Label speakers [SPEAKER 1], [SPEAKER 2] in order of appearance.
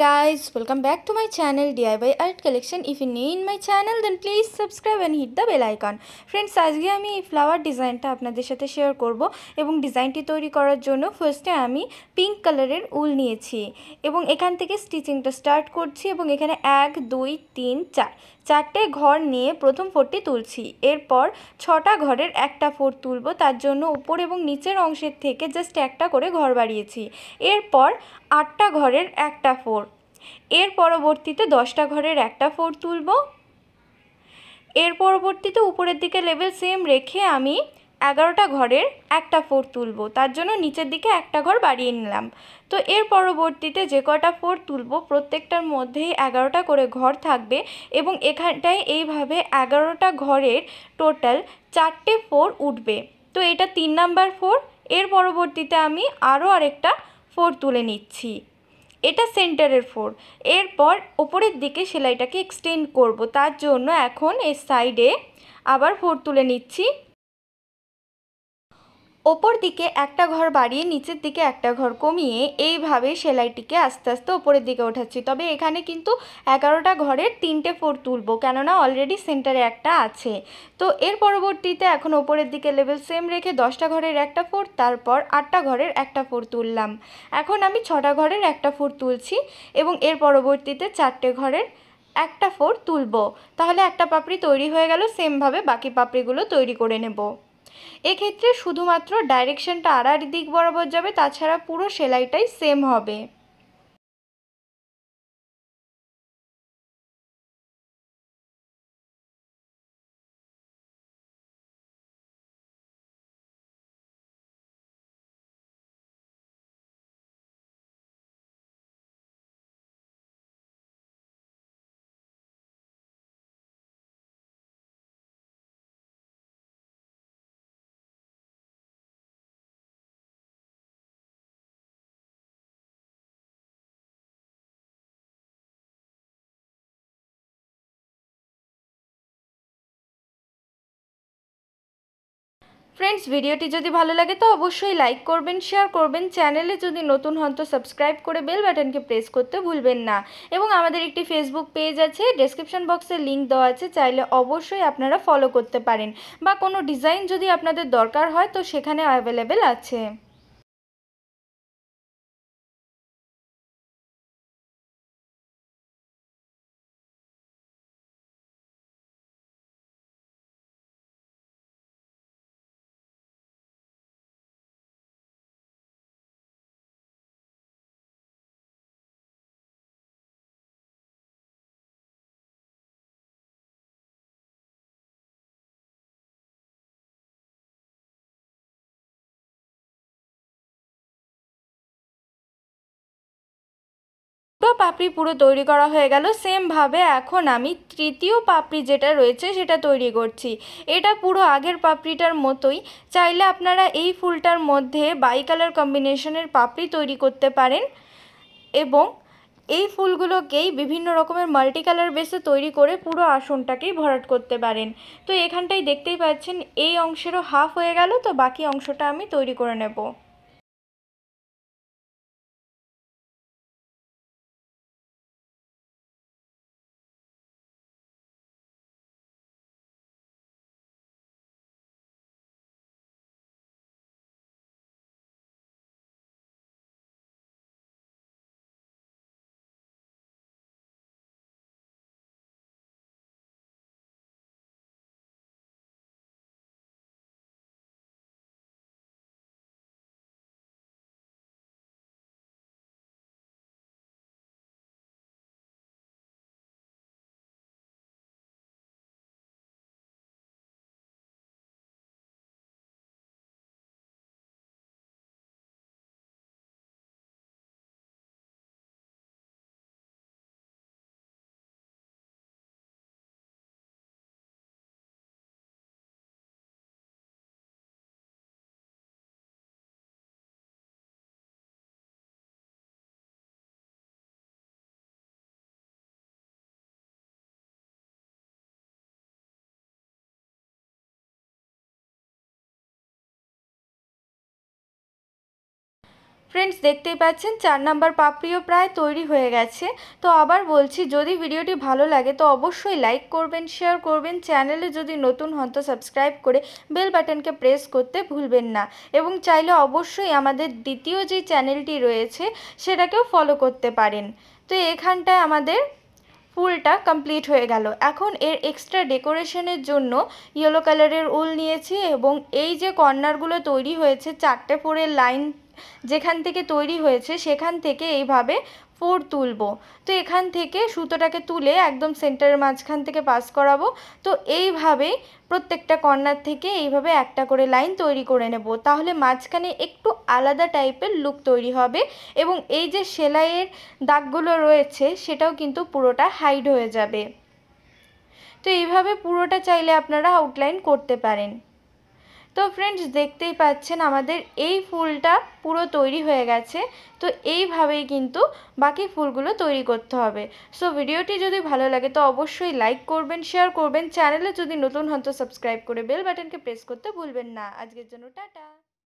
[SPEAKER 1] guys welcome back to my channel DIY art collection if you new in my channel then please subscribe and hit the bell icon friends flower design আজকে আমি এই flower ডিজাইনটা আপনাদের সাথে share করব এবং ডিজাইনটি তৈরি করার জন্য ফার্স্টে আমি পিঙ্ক কালারের উল নিয়েছি এবং এখান থেকে স্টিচিংটা স্টার্ট করছি এবং এখানে এক দুই তিন চার চারটে ঘর নিয়ে প্রথম ফোরটি তুলছি এরপর ছটা ঘরের একটা ফোর তুলব তার জন্য উপর এবং নিচের অংশের থেকে জাস্ট একটা করে ঘর বাড়িয়েছি এরপর আটটা ঘরের একটা ফোর এর পরবর্তীতে দশটা ঘরের একটা ফোর তুলব এর পরবর্তীতে উপরের দিকে লেভেল সেম রেখে আমি এগারোটা ঘরের একটা ফোর তুলব তার জন্য নিচের দিকে একটা ঘর বাড়িয়ে নিলাম তো এর পরবর্তীতে যে কটা ফোর তুলব প্রত্যেকটার মধ্যেই এগারোটা করে ঘর থাকবে এবং এখানটায় এইভাবে এগারোটা ঘরের টোটাল চারটে ফোর উঠবে তো এটা তিন নাম্বার ফোর এর পরবর্তীতে আমি আরও আরেকটা ফোর তুলে নিচ্ছি এটা সেন্টারের ফোর এরপর ওপরের দিকে সেলাইটাকে এক্সটেন্ড করব তার জন্য এখন এর সাইডে আবার ফোর তুলে নিচ্ছি ওপর দিকে একটা ঘর বাড়িয়ে নিচের দিকে একটা ঘর কমিয়ে এইভাবে সেলাইটিকে আস্তে আস্তে ওপরের দিকে ওঠাচ্ছি তবে এখানে কিন্তু এগারোটা ঘরের তিনটে ফোর তুলবো কেননা অলরেডি সেন্টারে একটা আছে তো এর পরবর্তীতে এখন ওপরের দিকে লেভেল সেম রেখে দশটা ঘরের একটা ফোর তারপর আটটা ঘরের একটা ফোর তুললাম এখন আমি ছটা ঘরের একটা ফোর তুলছি এবং এর পরবর্তীতে চারটে ঘরের একটা ফোর তুলব তাহলে একটা পাপড়ি তৈরি হয়ে গেল সেমভাবে বাকি পাপড়িগুলো তৈরি করে নেব এক্ষেত্রে শুধুমাত্র ডাইরেকশানটা আড়াআড়ি দিক বরাবর যাবে তাছাড়া পুরো সেলাইটাই সেম হবে ফ্রেন্ডস ভিডিওটি যদি ভালো লাগে তো অবশ্যই লাইক করবেন শেয়ার করবেন চ্যানেলে যদি নতুন হন তো সাবস্ক্রাইব করে বেল বাটনকে প্রেস করতে ভুলবেন না এবং আমাদের একটি ফেসবুক পেজ আছে ডেসক্রিপশন বক্সে লিঙ্ক দেওয়া আছে চাইলে অবশ্যই আপনারা ফলো করতে পারেন বা কোনো ডিজাইন যদি আপনাদের দরকার হয় তো সেখানে অ্যাভেলেবেল আছে পাপড়ি পুরো তৈরি করা হয়ে গেল সেমভাবে এখন আমি তৃতীয় পাপড়ি যেটা রয়েছে সেটা তৈরি করছি এটা পুরো আগের পাপড়িটার মতোই চাইলে আপনারা এই ফুলটার মধ্যে বাই কালার কম্বিনেশনের পাপড়ি তৈরি করতে পারেন এবং এই ফুলগুলোকেই বিভিন্ন রকমের মাল্টি কালার বেসে তৈরি করে পুরো আসনটাকেই ভরাট করতে পারেন তো এখানটাই দেখতেই পাচ্ছেন এই অংশেরও হাফ হয়ে গেল তো বাকি অংশটা আমি তৈরি করে নেব ফ্রেন্ডস দেখতেই পাচ্ছেন চার নাম্বার পাপড়িও প্রায় তৈরি হয়ে গেছে তো আবার বলছি যদি ভিডিওটি ভালো লাগে তো অবশ্যই লাইক করবেন শেয়ার করবেন চ্যানেলে যদি নতুন হন তো সাবস্ক্রাইব করে বেল বাটনকে প্রেস করতে ভুলবেন না এবং চাইলে অবশ্যই আমাদের দ্বিতীয় যে চ্যানেলটি রয়েছে সেটাকেও ফলো করতে পারেন তো এখানটায় আমাদের ফুলটা কমপ্লিট হয়ে গেল এখন এর এক্সট্রা ডেকোরেশনের জন্য ইয়েলো কালারের উল নিয়েছি এবং এই যে কর্নারগুলো তৈরি হয়েছে চারটে ফোরের লাইন যেখান থেকে তৈরি হয়েছে সেখান থেকে এইভাবে ফোর তুলবো তো এখান থেকে সুতোটাকে তুলে একদম সেন্টারের মাঝখান থেকে পাস করাবো তো এইভাবেই প্রত্যেকটা কর্নার থেকে এইভাবে একটা করে লাইন তৈরি করে নেব তাহলে মাঝখানে একটু আলাদা টাইপের লুক তৈরি হবে এবং এই যে সেলাইয়ের দাগগুলো রয়েছে সেটাও কিন্তু পুরোটা হাইড হয়ে যাবে তো এইভাবে পুরোটা চাইলে আপনারা আউটলাইন করতে পারেন তো ফ্রেন্ডস দেখতেই পাচ্ছেন আমাদের এই ফুলটা পুরো তৈরি হয়ে গেছে তো এইভাবেই কিন্তু বাকি ফুলগুলো তৈরি করতে হবে সো ভিডিওটি যদি ভালো লাগে তো অবশ্যই লাইক করবেন শেয়ার করবেন চ্যানেলে যদি নতুন হন তো সাবস্ক্রাইব করে বেল বাটনকে প্রেস করতে ভুলবেন না আজকের জন্য টাটা